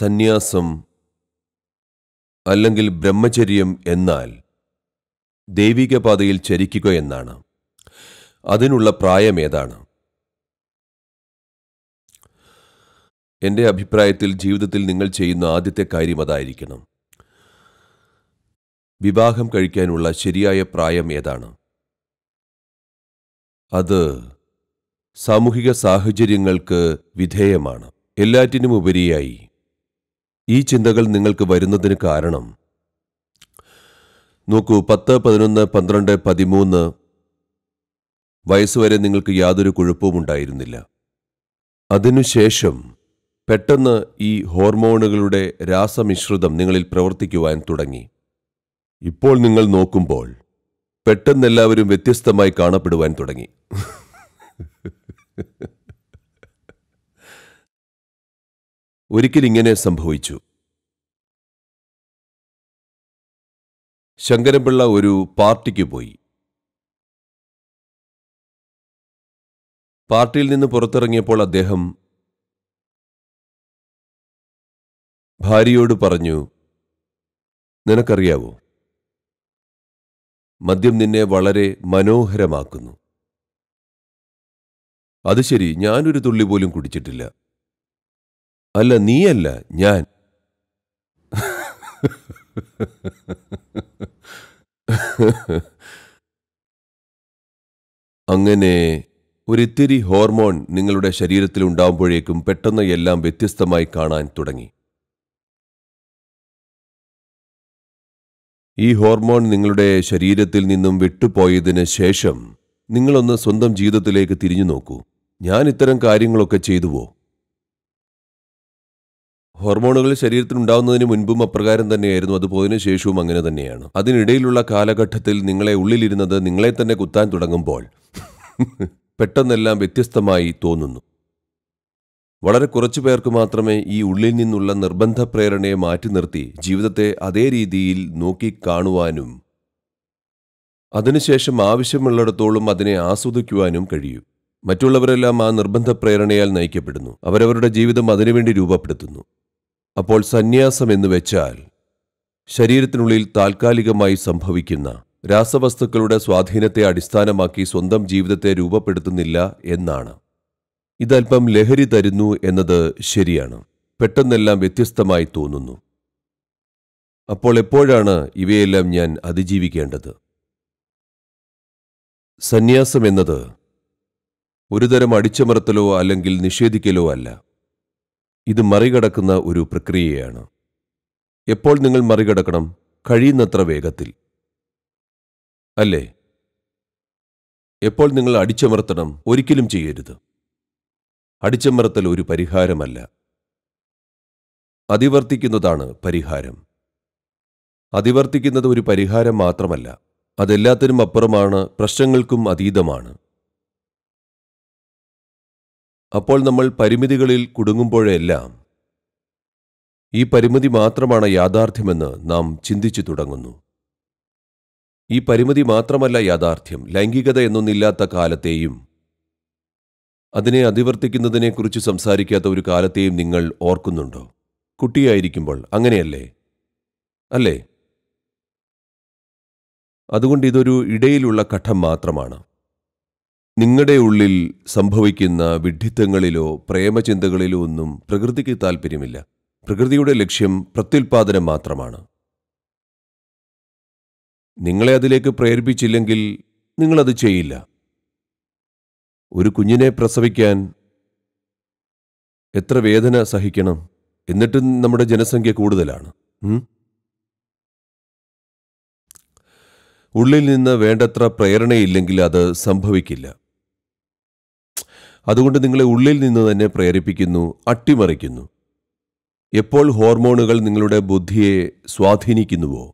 സന്യാസം അല്ലെങ്കിൽ ബ്രഹ്മചര്യം എന്നാൽ ദൈവിക പാതയിൽ ചരിക്കുക എന്നാണ് അതിനുള്ള പ്രായം ഏതാണ് എൻ്റെ അഭിപ്രായത്തിൽ ജീവിതത്തിൽ നിങ്ങൾ ചെയ്യുന്ന ആദ്യത്തെ കാര്യം അതായിരിക്കണം വിവാഹം കഴിക്കാനുള്ള ശരിയായ പ്രായം ഏതാണ് അത് സാമൂഹിക സാഹചര്യങ്ങൾക്ക് വിധേയമാണ് എല്ലാറ്റിനും ഉപരിയായി ഈ ചിന്തകൾ നിങ്ങൾക്ക് വരുന്നതിന് കാരണം നോക്കൂ പത്ത് പതിനൊന്ന് പന്ത്രണ്ട് പതിമൂന്ന് വയസ്സുവരെ നിങ്ങൾക്ക് യാതൊരു കുഴപ്പവും ഉണ്ടായിരുന്നില്ല അതിനുശേഷം പെട്ടെന്ന് ഈ ഹോർമോണുകളുടെ രാസമിശ്രിതം നിങ്ങളിൽ പ്രവർത്തിക്കുവാൻ തുടങ്ങി ഇപ്പോൾ നിങ്ങൾ നോക്കുമ്പോൾ പെട്ടെന്ന് എല്ലാവരും വ്യത്യസ്തമായി കാണപ്പെടുവാൻ തുടങ്ങി ഒരിക്കലിങ്ങനെ സംഭവിച്ചു ശങ്കരപിള്ള ഒരു പാർട്ടിക്ക് പോയി പാർട്ടിയിൽ നിന്ന് പുറത്തിറങ്ങിയപ്പോൾ അദ്ദേഹം ഭാര്യയോട് പറഞ്ഞു നിനക്കറിയാവോ മദ്യം നിന്നെ വളരെ മനോഹരമാക്കുന്നു അത് ശരി ഞാനൊരു തുള്ളി പോലും കുടിച്ചിട്ടില്ല അല്ല നീയല്ല ഞാൻ അങ്ങനെ ഒരിത്തിരി ഹോർമോൺ നിങ്ങളുടെ ശരീരത്തിൽ ഉണ്ടാകുമ്പോഴേക്കും പെട്ടെന്ന് എല്ലാം വ്യത്യസ്തമായി കാണാൻ തുടങ്ങി ഈ ഹോർമോൺ നിങ്ങളുടെ ശരീരത്തിൽ നിന്നും വിട്ടുപോയതിന് ശേഷം നിങ്ങളൊന്ന് സ്വന്തം ജീവിതത്തിലേക്ക് തിരിഞ്ഞു നോക്കൂ ഞാൻ ഇത്തരം കാര്യങ്ങളൊക്കെ ചെയ്തുവോ ഹോർമോണുകൾ ശരീരത്തിൽ ഉണ്ടാവുന്നതിന് മുൻപും അപ്രകാരം തന്നെയായിരുന്നു അത് പോയതിനു ശേഷവും അങ്ങനെ തന്നെയാണ് അതിനിടയിലുള്ള കാലഘട്ടത്തിൽ നിങ്ങളെ ഉള്ളിലിരുന്നത് നിങ്ങളെ തന്നെ കുത്താൻ തുടങ്ങുമ്പോൾ പെട്ടെന്നെല്ലാം വ്യത്യസ്തമായി തോന്നുന്നു വളരെ കുറച്ചു പേർക്ക് മാത്രമേ ഈ ഉള്ളിൽ നിന്നുള്ള നിർബന്ധ പ്രേരണയെ മാറ്റി നിർത്തി ജീവിതത്തെ അതേ രീതിയിൽ നോക്കിക്കാണുവാനും അതിനുശേഷം ആവശ്യമുള്ളിടത്തോളം അതിനെ ആസ്വദിക്കുവാനും കഴിയും മറ്റുള്ളവരെല്ലാം ആ നിർബന്ധ പ്രേരണയാൽ നയിക്കപ്പെടുന്നു അവരവരുടെ ജീവിതം അതിനുവേണ്ടി രൂപപ്പെടുത്തുന്നു അപ്പോൾ സന്യാസം എന്ന് വെച്ചാൽ ശരീരത്തിനുള്ളിൽ താൽക്കാലികമായി സംഭവിക്കുന്ന രാസവസ്തുക്കളുടെ സ്വാധീനത്തെ അടിസ്ഥാനമാക്കി സ്വന്തം ജീവിതത്തെ രൂപപ്പെടുത്തുന്നില്ല എന്നാണ് ഇതല്പം ലഹരി തരുന്നു എന്നത് ശരിയാണ് പെട്ടെന്നെല്ലാം വ്യത്യസ്തമായി തോന്നുന്നു അപ്പോൾ എപ്പോഴാണ് ഇവയെല്ലാം ഞാൻ അതിജീവിക്കേണ്ടത് സന്യാസം എന്നത് ഒരുതരം അടിച്ചമർത്തലോ അല്ലെങ്കിൽ നിഷേധിക്കലോ അല്ല ഇത് മറികടക്കുന്ന ഒരു പ്രക്രിയയാണ് എപ്പോൾ നിങ്ങൾ മറികടക്കണം കഴിയുന്നത്ര വേഗത്തിൽ അല്ലേ എപ്പോൾ നിങ്ങൾ അടിച്ചമർത്തണം ഒരിക്കലും ചെയ്യരുത് അടിച്ചമർത്തൽ ഒരു പരിഹാരമല്ല അതിവർത്തിക്കുന്നതാണ് പരിഹാരം അതിവർത്തിക്കുന്നത് ഒരു പരിഹാരം മാത്രമല്ല അതെല്ലാത്തിനും അപ്പുറമാണ് പ്രശ്നങ്ങൾക്കും അതീതമാണ് അപ്പോൾ നമ്മൾ പരിമിതികളിൽ കുടുങ്ങുമ്പോഴെല്ലാം ഈ പരിമിതി മാത്രമാണ് യാഥാർത്ഥ്യമെന്ന് നാം ചിന്തിച്ചു തുടങ്ങുന്നു ഈ പരിമിതി മാത്രമല്ല യാഥാർത്ഥ്യം ലൈംഗികത എന്നൊന്നില്ലാത്ത കാലത്തെയും അതിനെ അതിവർത്തിക്കുന്നതിനെക്കുറിച്ച് സംസാരിക്കാത്ത ഒരു കാലത്തെയും നിങ്ങൾ ഓർക്കുന്നുണ്ടോ കുട്ടിയായിരിക്കുമ്പോൾ അങ്ങനെയല്ലേ അല്ലേ അതുകൊണ്ട് ഇതൊരു ഇടയിലുള്ള ഘട്ടം മാത്രമാണ് നിങ്ങളുടെ ഉള്ളിൽ സംഭവിക്കുന്ന വിഡ്ഢിത്തങ്ങളിലോ പ്രേമചിന്തകളിലോ ഒന്നും പ്രകൃതിക്ക് താൽപ്പര്യമില്ല പ്രകൃതിയുടെ ലക്ഷ്യം പ്രത്യുൽപാദനം മാത്രമാണ് നിങ്ങളെ അതിലേക്ക് പ്രേരിപ്പിച്ചില്ലെങ്കിൽ നിങ്ങളത് ചെയ്യില്ല ഒരു കുഞ്ഞിനെ പ്രസവിക്കാൻ എത്ര വേദന സഹിക്കണം എന്നിട്ടും നമ്മുടെ ജനസംഖ്യ കൂടുതലാണ് ഉള്ളിൽ നിന്ന് വേണ്ടത്ര പ്രേരണയില്ലെങ്കിൽ അത് സംഭവിക്കില്ല അതുകൊണ്ട് നിങ്ങളെ ഉള്ളിൽ നിന്ന് തന്നെ പ്രേരിപ്പിക്കുന്നു അട്ടിമറിക്കുന്നു എപ്പോൾ ഹോർമോണുകൾ നിങ്ങളുടെ ബുദ്ധിയെ സ്വാധീനിക്കുന്നുവോ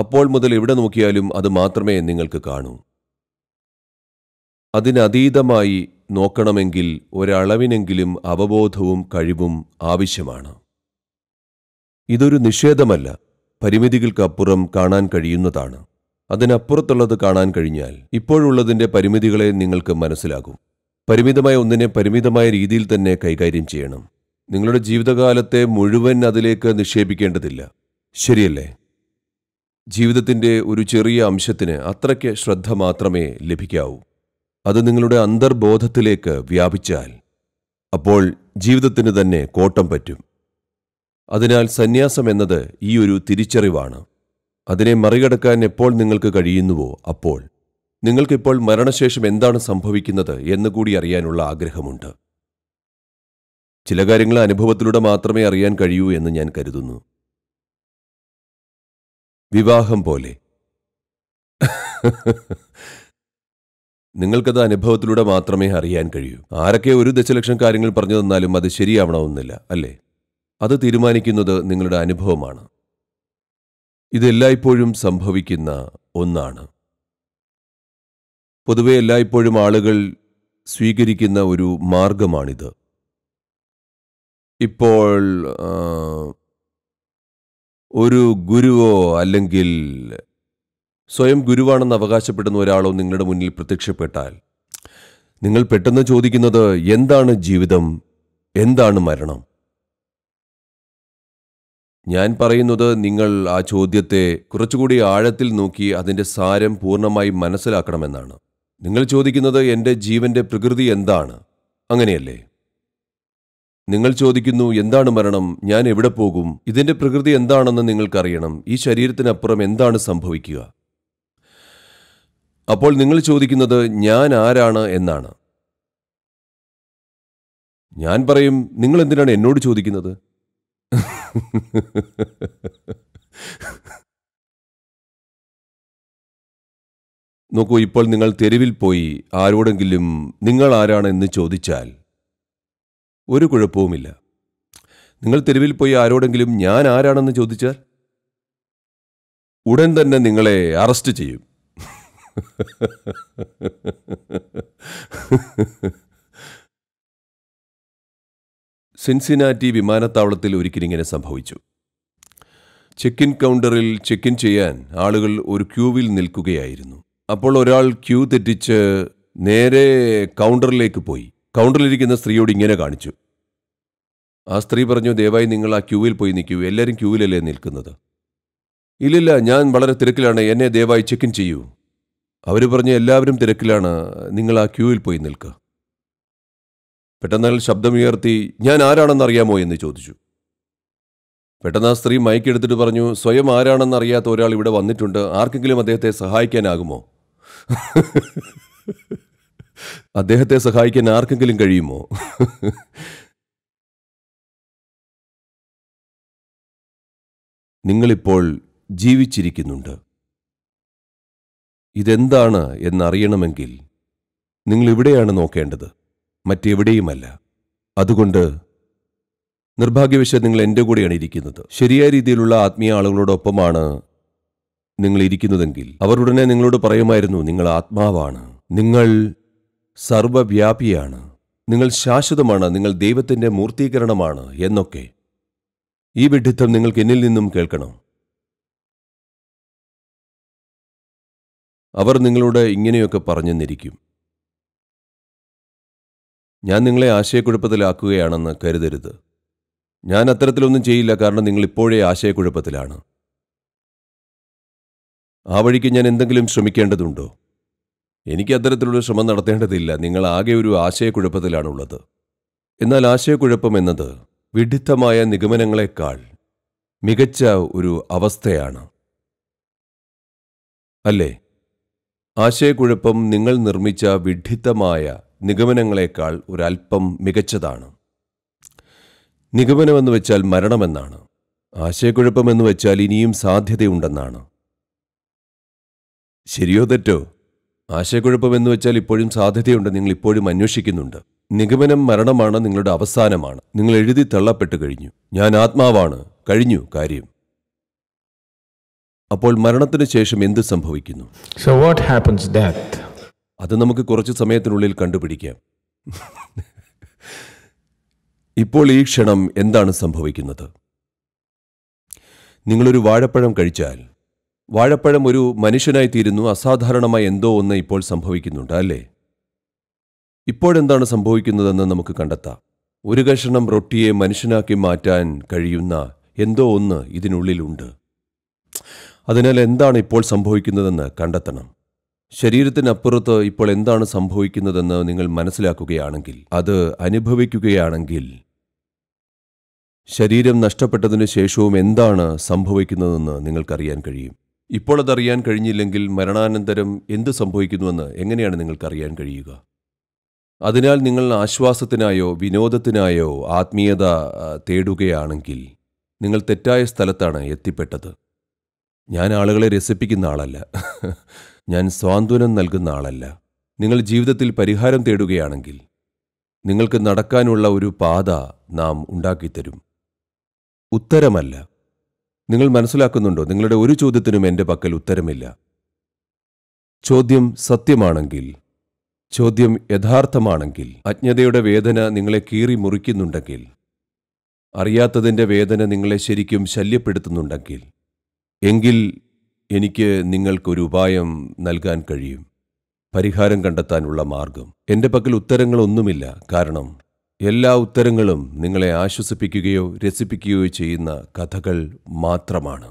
അപ്പോൾ മുതൽ എവിടെ നോക്കിയാലും അത് മാത്രമേ നിങ്ങൾക്ക് കാണൂ അതിനതീതമായി നോക്കണമെങ്കിൽ ഒരളവിനെങ്കിലും അവബോധവും കഴിവും ആവശ്യമാണ് ഇതൊരു നിഷേധമല്ല പരിമിതികൾക്കപ്പുറം കാണാൻ കഴിയുന്നതാണ് അതിനപ്പുറത്തുള്ളത് കാണാൻ കഴിഞ്ഞാൽ ഇപ്പോഴുള്ളതിൻ്റെ പരിമിതികളെ നിങ്ങൾക്ക് മനസ്സിലാകും പരിമിതമായ ഒന്നിനെ പരിമിതമായ രീതിയിൽ തന്നെ കൈകാര്യം ചെയ്യണം നിങ്ങളുടെ ജീവിതകാലത്തെ മുഴുവൻ അതിലേക്ക് നിക്ഷേപിക്കേണ്ടതില്ല ശരിയല്ലേ ജീവിതത്തിൻ്റെ ഒരു ചെറിയ അംശത്തിന് അത്രയ്ക്ക് ശ്രദ്ധ മാത്രമേ ലഭിക്കാവൂ അത് നിങ്ങളുടെ അന്തർബോധത്തിലേക്ക് വ്യാപിച്ചാൽ അപ്പോൾ ജീവിതത്തിന് തന്നെ കോട്ടം പറ്റും അതിനാൽ സന്യാസം എന്നത് ഈ ഒരു തിരിച്ചറിവാണ് അതിനെ മറികടക്കാൻ എപ്പോൾ നിങ്ങൾക്ക് കഴിയുന്നുവോ അപ്പോൾ നിങ്ങൾക്കിപ്പോൾ മരണശേഷം എന്താണ് സംഭവിക്കുന്നത് എന്നുകൂടി അറിയാനുള്ള ആഗ്രഹമുണ്ട് ചില കാര്യങ്ങൾ അനുഭവത്തിലൂടെ മാത്രമേ അറിയാൻ കഴിയൂ എന്ന് ഞാൻ കരുതുന്നു വിവാഹം പോലെ നിങ്ങൾക്കത് അനുഭവത്തിലൂടെ മാത്രമേ അറിയാൻ കഴിയൂ ആരൊക്കെ ഒരു ദശലക്ഷം കാര്യങ്ങൾ പറഞ്ഞു തന്നാലും അത് ശരിയാവണമെന്നില്ല അല്ലേ അത് തീരുമാനിക്കുന്നത് നിങ്ങളുടെ അനുഭവമാണ് ഇതെല്ലായ്പ്പോഴും സംഭവിക്കുന്ന ഒന്നാണ് പൊതുവെ എല്ലായ്പ്പോഴും ആളുകൾ സ്വീകരിക്കുന്ന ഒരു മാർഗമാണിത് ഇപ്പോൾ ഒരു ഗുരുവോ അല്ലെങ്കിൽ സ്വയം ഗുരുവാണെന്ന് അവകാശപ്പെടുന്ന ഒരാളോ നിങ്ങളുടെ മുന്നിൽ പ്രത്യക്ഷപ്പെട്ടാൽ നിങ്ങൾ പെട്ടെന്ന് ചോദിക്കുന്നത് എന്താണ് ജീവിതം എന്താണ് മരണം ഞാൻ പറയുന്നത് നിങ്ങൾ ആ ചോദ്യത്തെ കുറച്ചുകൂടി ആഴത്തിൽ നോക്കി അതിൻ്റെ സാരം പൂർണ്ണമായി മനസ്സിലാക്കണമെന്നാണ് നിങ്ങൾ ചോദിക്കുന്നത് എൻ്റെ ജീവന്റെ പ്രകൃതി എന്താണ് അങ്ങനെയല്ലേ നിങ്ങൾ ചോദിക്കുന്നു എന്താണ് മരണം ഞാൻ എവിടെ പോകും ഇതിൻ്റെ പ്രകൃതി എന്താണെന്ന് നിങ്ങൾക്കറിയണം ഈ ശരീരത്തിനപ്പുറം എന്താണ് സംഭവിക്കുക അപ്പോൾ നിങ്ങൾ ചോദിക്കുന്നത് ഞാൻ ആരാണ് എന്നാണ് ഞാൻ പറയും നിങ്ങൾ എന്തിനാണ് എന്നോട് ചോദിക്കുന്നത് നോക്കൂ ഇപ്പോൾ നിങ്ങൾ തെരുവിൽ പോയി ആരോടെങ്കിലും നിങ്ങൾ ആരാണെന്ന് ചോദിച്ചാൽ ഒരു കുഴപ്പവുമില്ല നിങ്ങൾ തെരുവിൽ പോയി ആരോടെങ്കിലും ഞാൻ ആരാണെന്ന് ചോദിച്ചാൽ ഉടൻ തന്നെ നിങ്ങളെ അറസ്റ്റ് ചെയ്യും സിൻസിനാറ്റി വിമാനത്താവളത്തിൽ ഒരിക്കലിങ്ങനെ സംഭവിച്ചു ചെക്ക് ഇൻ കൗണ്ടറിൽ ചെക്ക് ഇൻ ചെയ്യാൻ ആളുകൾ ഒരു ക്യൂവിൽ നിൽക്കുകയായിരുന്നു അപ്പോൾ ഒരാൾ ക്യൂ തെറ്റിച്ച് നേരെ കൗണ്ടറിലേക്ക് പോയി കൗണ്ടറിലിരിക്കുന്ന സ്ത്രീയോട് ഇങ്ങനെ കാണിച്ചു ആ സ്ത്രീ പറഞ്ഞു ദയവായി നിങ്ങൾ ആ ക്യൂവിൽ പോയി നിൽക്കൂ എല്ലാവരും ക്യൂവിലല്ലേ നിൽക്കുന്നത് ഇല്ലില്ല ഞാൻ വളരെ തിരക്കിലാണ് എന്നെ ദയവായി ചെക്കിൻ ചെയ്യൂ അവർ പറഞ്ഞു എല്ലാവരും തിരക്കിലാണ് നിങ്ങൾ ആ ക്യൂവിൽ പോയി നിൽക്കുക പെട്ടെന്നാൽ ശബ്ദമുയർത്തി ഞാൻ ആരാണെന്ന് അറിയാമോ എന്ന് ചോദിച്ചു പെട്ടെന്ന് ആ സ്ത്രീ മയക്കെടുത്തിട്ട് പറഞ്ഞു സ്വയം ആരാണെന്ന് അറിയാത്ത ഒരാൾ ഇവിടെ വന്നിട്ടുണ്ട് ആർക്കെങ്കിലും അദ്ദേഹത്തെ സഹായിക്കാനാകുമോ അദ്ദേഹത്തെ സഹായിക്കാൻ ആർക്കെങ്കിലും കഴിയുമോ നിങ്ങളിപ്പോൾ ജീവിച്ചിരിക്കുന്നുണ്ട് ഇതെന്താണ് എന്നറിയണമെങ്കിൽ നിങ്ങൾ ഇവിടെയാണ് നോക്കേണ്ടത് മറ്റെവിടെയുമല്ല അതുകൊണ്ട് നിർഭാഗ്യവശാൽ നിങ്ങൾ എൻ്റെ കൂടെയാണ് ഇരിക്കുന്നത് ശരിയായ രീതിയിലുള്ള ആത്മീയ ആളുകളോടൊപ്പമാണ് നിങ്ങൾ ഇരിക്കുന്നതെങ്കിൽ അവർ ഉടനെ നിങ്ങളോട് പറയുമായിരുന്നു നിങ്ങൾ ആത്മാവാണ് നിങ്ങൾ സർവവ്യാപിയാണ് നിങ്ങൾ ശാശ്വതമാണ് നിങ്ങൾ ദൈവത്തിൻ്റെ മൂർത്തീകരണമാണ് എന്നൊക്കെ ഈ വിഡിത്തം നിങ്ങൾക്ക് എന്നിൽ നിന്നും കേൾക്കണം അവർ നിങ്ങളോട് ഇങ്ങനെയൊക്കെ പറഞ്ഞെന്നിരിക്കും ഞാൻ നിങ്ങളെ ആശയക്കുഴപ്പത്തിലാക്കുകയാണെന്ന് കരുതരുത് ഞാൻ അത്തരത്തിലൊന്നും ചെയ്യില്ല കാരണം നിങ്ങൾ ഇപ്പോഴേ ആശയക്കുഴപ്പത്തിലാണ് ആ വഴിക്ക് ഞാൻ എന്തെങ്കിലും ശ്രമിക്കേണ്ടതുണ്ടോ എനിക്ക് അത്തരത്തിലുള്ള ശ്രമം നടത്തേണ്ടതില്ല നിങ്ങൾ ആകെ ഒരു ആശയക്കുഴപ്പത്തിലാണുള്ളത് എന്നാൽ ആശയക്കുഴപ്പം എന്നത് വിഡിത്തമായ നിഗമനങ്ങളെക്കാൾ മികച്ച ഒരു അവസ്ഥയാണ് അല്ലേ ആശയക്കുഴപ്പം നിങ്ങൾ നിർമ്മിച്ച വിഡിത്തമായ നിഗമനങ്ങളെക്കാൾ ഒരല്പം മികച്ചതാണ് നിഗമനമെന്ന് വെച്ചാൽ മരണമെന്നാണ് ആശയക്കുഴപ്പമെന്ന് വെച്ചാൽ ഇനിയും സാധ്യതയുണ്ടെന്നാണ് ശരിയോ തെറ്റോ ആശയക്കുഴപ്പമെന്ന് വെച്ചാൽ ഇപ്പോഴും സാധ്യതയുണ്ട് നിങ്ങൾ ഇപ്പോഴും അന്വേഷിക്കുന്നുണ്ട് നിഗമനം മരണമാണ് നിങ്ങളുടെ അവസാനമാണ് നിങ്ങൾ എഴുതി തള്ളപ്പെട്ട് കഴിഞ്ഞു ഞാൻ ആത്മാവാണ് കഴിഞ്ഞു കാര്യം അപ്പോൾ മരണത്തിന് ശേഷം എന്ത് സംഭവിക്കുന്നു സോ വാട്ട് ഹാപ്പൻസ് ഡെത്ത് അത് നമുക്ക് കുറച്ച് സമയത്തിനുള്ളിൽ കണ്ടുപിടിക്കാം ഇപ്പോൾ ഈ ക്ഷണം എന്താണ് സംഭവിക്കുന്നത് നിങ്ങളൊരു വാഴപ്പഴം കഴിച്ചാൽ വാഴപ്പഴം ഒരു മനുഷ്യനായി തീരുന്നു അസാധാരണമായ എന്തോ ഒന്ന് ഇപ്പോൾ സംഭവിക്കുന്നുണ്ട് അല്ലേ ഇപ്പോഴെന്താണ് സംഭവിക്കുന്നതെന്ന് നമുക്ക് കണ്ടെത്താം ഒരു കഷണം റൊട്ടിയെ മനുഷ്യനാക്കി മാറ്റാൻ കഴിയുന്ന എന്തോ ഒന്ന് ഇതിനുള്ളിലുണ്ട് അതിനാൽ എന്താണ് ഇപ്പോൾ സംഭവിക്കുന്നതെന്ന് കണ്ടെത്തണം ശരീരത്തിനപ്പുറത്ത് ഇപ്പോൾ എന്താണ് സംഭവിക്കുന്നതെന്ന് നിങ്ങൾ മനസ്സിലാക്കുകയാണെങ്കിൽ അത് അനുഭവിക്കുകയാണെങ്കിൽ ശരീരം നഷ്ടപ്പെട്ടതിനു ശേഷവും എന്താണ് സംഭവിക്കുന്നതെന്ന് നിങ്ങൾക്കറിയാൻ കഴിയും ഇപ്പോൾ അതറിയാൻ കഴിഞ്ഞില്ലെങ്കിൽ മരണാനന്തരം എന്ത് സംഭവിക്കുന്നുവെന്ന് എങ്ങനെയാണ് നിങ്ങൾക്ക് അറിയാൻ കഴിയുക അതിനാൽ നിങ്ങൾ ആശ്വാസത്തിനായോ വിനോദത്തിനായോ ആത്മീയത തേടുകയാണെങ്കിൽ നിങ്ങൾ തെറ്റായ സ്ഥലത്താണ് എത്തിപ്പെട്ടത് ഞാൻ ആളുകളെ രസിപ്പിക്കുന്ന ആളല്ല ഞാൻ സ്വാന്തനം നൽകുന്ന ആളല്ല നിങ്ങൾ ജീവിതത്തിൽ പരിഹാരം തേടുകയാണെങ്കിൽ നിങ്ങൾക്ക് നടക്കാനുള്ള ഒരു പാത നാം ഉണ്ടാക്കിത്തരും ഉത്തരമല്ല നിങ്ങൾ മനസ്സിലാക്കുന്നുണ്ടോ നിങ്ങളുടെ ഒരു ചോദ്യത്തിനും എൻ്റെ പക്കൽ ഉത്തരമില്ല ചോദ്യം സത്യമാണെങ്കിൽ ചോദ്യം യഥാർത്ഥമാണെങ്കിൽ അജ്ഞതയുടെ വേദന നിങ്ങളെ കീറി മുറിക്കുന്നുണ്ടെങ്കിൽ അറിയാത്തതിൻ്റെ വേദന നിങ്ങളെ ശരിക്കും ശല്യപ്പെടുത്തുന്നുണ്ടെങ്കിൽ എങ്കിൽ എനിക്ക് നിങ്ങൾക്കൊരു ഉപായം നൽകാൻ കഴിയും പരിഹാരം കണ്ടെത്താനുള്ള മാർഗം എൻ്റെ പക്കൽ ഉത്തരങ്ങളൊന്നുമില്ല കാരണം എല്ലാ ഉത്തരങ്ങളും നിങ്ങളെ ആശ്വസിപ്പിക്കുകയോ രസിപ്പിക്കുകയോ ചെയ്യുന്ന കഥകൾ മാത്രമാണ്